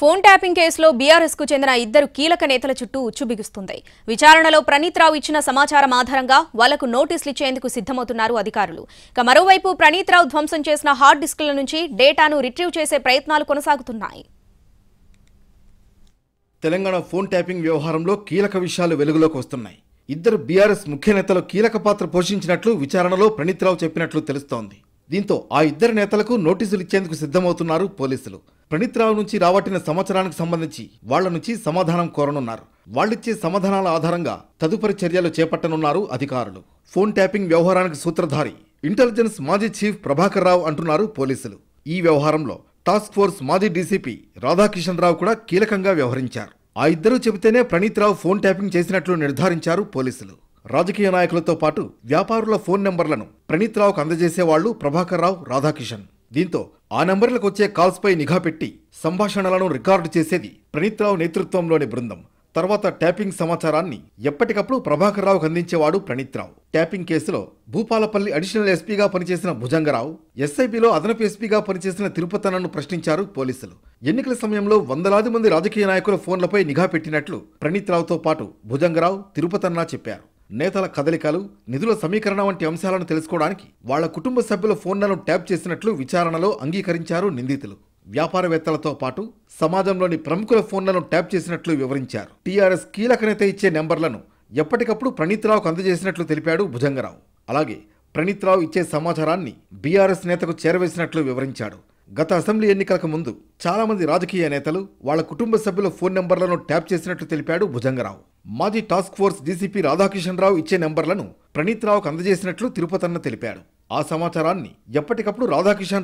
phone tapping కేసులో బీఆర్ఎస్కు చెందిన ఇద్దరు కీలక నేతల చుట్టూ ఉచ్చుబిగుస్తుంది విచారణలో రావు ఇచ్చిన సమాచారం ఆధారంగా వాళ్లకు నోటీసులు ఇచ్చేందుకు సిద్దమవుతున్నారు అధికారులు ఇక మరోవైపు రావు ధ్వంసం చేసిన హార్డ్ డిస్కుల నుంచి డేటాను రిట్రీవ్ చేసే ప్రయత్నాలు కొనసాగుతున్నాయి తెలంగాణ ఫోన్ ట్యాపింగ్ వ్యవహారంలో కీలక విషయాలు వెలుగులోకి వస్తున్నాయి ఇద్దరు బీఆర్ఎస్ ముఖ్య నేతలు కీలక పాత్ర పోషించినట్లు విచారణలో రావు చెప్పినట్లు తెలుస్తోంది దీంతో ఆ ఇద్దరు నేతలకు నోటీసులు ఇచ్చేందుకు సిద్ధమవుతున్నారు పోలీసులు ప్రణీత్ రావు నుంచి రాబట్టిన సంవత్సరానికి సంబంధించి వాళ్ల నుంచి సమాధానం కోరనున్నారు వాళ్ళిచ్చే సమాధానాల ఆధారంగా తదుపరి చర్యలు చేపట్టనున్నారు అధికారులు ఫోన్ ట్యాపింగ్ వ్యవహారానికి సూత్రధారి ఇంటెలిజెన్స్ మాజీ చీఫ్ ప్రభాకర్ రావు అంటున్నారు పోలీసులు ఈ వ్యవహారంలో టాస్క్ ఫోర్స్ మాజీ డీసీపీ రాధాకిషన్ రావు కూడా కీలకంగా వ్యవహరించారు ఆ ఇద్దరూ చెబితేనే ప్రణీత్ రావు ఫోన్ ట్యాపింగ్ చేసినట్లు నిర్ధారించారు పోలీసులు రాజకీయ నాయకులతో పాటు వ్యాపారుల ఫోన్ నెంబర్లను ప్రణీత్రావుకు అందజేసేవాళ్లు ప్రభాకర్ రావు రాధాకిషన్ దీంతో ఆ నెంబర్లకు వచ్చే కాల్స్పై నిఘా పెట్టి సంభాషణలను రికార్డు చేసేది ప్రణీత్రావు నేతృత్వంలోని బృందం తర్వాత ట్యాపింగ్ సమాచారాన్ని ఎప్పటికప్పుడు ప్రభాకర్ రావుకు అందించేవాడు ప్రణీత్రావు ట్యాపింగ్ కేసులో భూపాలపల్లి అడిషనల్ ఎస్పీగా పనిచేసిన భుజంగరావు ఎస్ఐబిలో అదనపు ఎస్పీగా పనిచేసిన తిరుపతనను ప్రశ్నించారు పోలీసులు ఎన్నికల సమయంలో వందలాది మంది రాజకీయ నాయకుల ఫోన్లపై నిఘా పెట్టినట్లు ప్రణీత్రావుతో పాటు భుజంగరావు తిరుపతన్నా చెప్పారు నేతల కదలికలు నిధుల సమీకరణ వంటి అంశాలను తెలుసుకోవడానికి వాళ్ల కుటుంబ సభ్యుల ఫోన్లను ట్యాప్ చేసినట్లు విచారణలో అంగీకరించారు నిందితులు వ్యాపారవేత్తలతో పాటు సమాజంలోని ప్రముఖుల ఫోన్లను ట్యాప్ చేసినట్లు వివరించారు టీఆర్ఎస్ కీలక నేత ఇచ్చే నెంబర్లను ఎప్పటికప్పుడు ప్రణీత్రావుకు అందజేసినట్లు తెలిపాడు భుజంగరావు అలాగే ప్రణీత్రావు ఇచ్చే సమాచారాన్ని బీఆర్ఎస్ నేతకు చేరవేసినట్లు వివరించాడు గత అసెంబ్లీ ఎన్నికలకు ముందు చాలామంది రాజకీయ నేతలు వాళ్ల కుటుంబ సభ్యుల ఫోన్ నెంబర్లను ట్యాప్ చేసినట్లు తెలిపాడు భుజంగరావు మాజీ టాస్క్ ఫోర్స్ డీసీపీ రాధాకిషన్రావు ఇచ్చే నెంబర్లను ప్రణీత్రావుకు అందజేసినట్లు తిరుపతన్న తెలిపాడు ఆ సమాచారాన్ని ఎప్పటికప్పుడు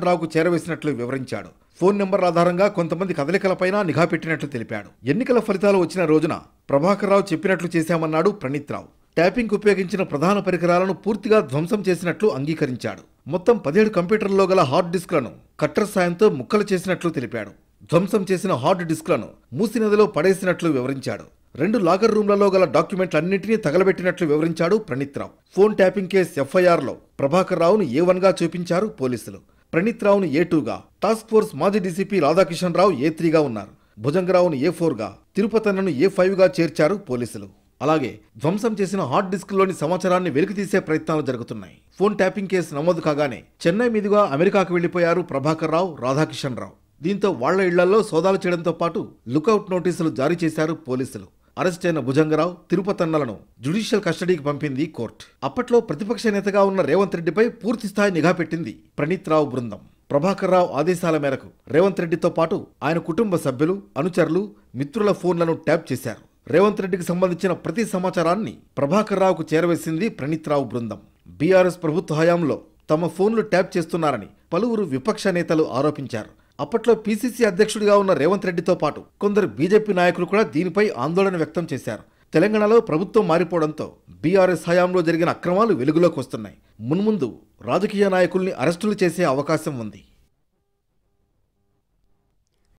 రావుకు చేరవేసినట్లు వివరించాడు ఫోన్ నెంబర్ ఆధారంగా కొంతమంది కదలికలపైన నిఘా పెట్టినట్లు తెలిపాడు ఎన్నికల ఫలితాలు వచ్చిన రోజున ప్రభాకర్ రావు చెప్పినట్లు చేశామన్నాడు ప్రణీత్రావు ట్యాపింగ్ ఉపయోగించిన ప్రధాన పరికరాలను పూర్తిగా ధ్వంసం చేసినట్లు అంగీకరించాడు మొత్తం పదిహేడు కంప్యూటర్లలో గల హార్డ్ డిస్క్లను కట్టర్ సాయంతో ముక్కలు చేసినట్లు తెలిపాడు ధ్వంసం చేసిన హార్డ్ డిస్క్లను మూసి నదిలో పడేసినట్లు వివరించాడు రెండు లాకర్ రూమ్లలో గల డాక్యుమెంట్లన్నింటినీ తగలబెట్టినట్లు వివరించాడు ప్రణీత్రావు ఫోన్ ట్యాపింగ్ కేసు ఎఫ్ఐఆర్లో ప్రభాకర్ రావును ఏ వన్గా చూపించారు పోలీసులు ప్రణీత్రావును ఏ టూగా టాస్క్ ఫోర్స్ మాజీ డీసీపీ రాధాకిషన్ రావు ఏ త్రీగా ఉన్నారు భుజంగరావును ఏ ఫోర్గా తిరుపతన్నను ఏ ఫైవ్గా చేర్చారు పోలీసులు అలాగే ధ్వంసం చేసిన హార్డ్ డిస్క్లోని సమాచారాన్ని వెలికితీసే ప్రయత్నాలు జరుగుతున్నాయి ఫోన్ ట్యాపింగ్ కేసు నమోదు కాగానే చెన్నై మీదుగా అమెరికాకు వెళ్లిపోయారు ప్రభాకర్ రావు రాధాకిషన్ రావు దీంతో వాళ్ల ఇళ్లలో సోదాలు చేయడంతో పాటు లుకౌట్ నోటీసులు జారీ చేశారు పోలీసులు అరెస్ట్ అయిన భుజంగరావు తిరుపతన్నలను జ్యుడిషియల్ కస్టడీకి పంపింది కోర్టు అప్పట్లో ప్రతిపక్ష నేతగా ఉన్న రేవంత్ రెడ్డిపై పూర్తిస్థాయి నిఘా పెట్టింది ప్రణీత్రావు బృందం ప్రభాకర్ రావు ఆదేశాల మేరకు రేవంత్ రెడ్డితో పాటు ఆయన కుటుంబ సభ్యులు అనుచరులు మిత్రుల ఫోన్లను ట్యాప్ చేశారు రేవంత్ రెడ్డికి సంబంధించిన ప్రతి సమాచారాన్ని ప్రభాకర్ రావుకు చేరవేసింది ప్రణీత్రావు బృందం బీఆర్ఎస్ ప్రభుత్వ హయాంలో తమ ఫోన్లు ట్యాప్ చేస్తున్నారని పలువురు విపక్ష నేతలు ఆరోపించారు అప్పట్లో పీసీసీ అధ్యక్షుడిగా ఉన్న రేవంత్ రెడ్డితో పాటు కొందరు బీజేపీ నాయకులు కూడా దీనిపై ఆందోళన వ్యక్తం చేశారు తెలంగాణలో ప్రభుత్వం మారిపోవడంతో బీఆర్ఎస్ హయాంలో జరిగిన అక్రమాలు వెలుగులోకి వస్తున్నాయి మున్ముందు రాజకీయ నాయకుల్ని అరెస్టులు చేసే అవకాశం ఉంది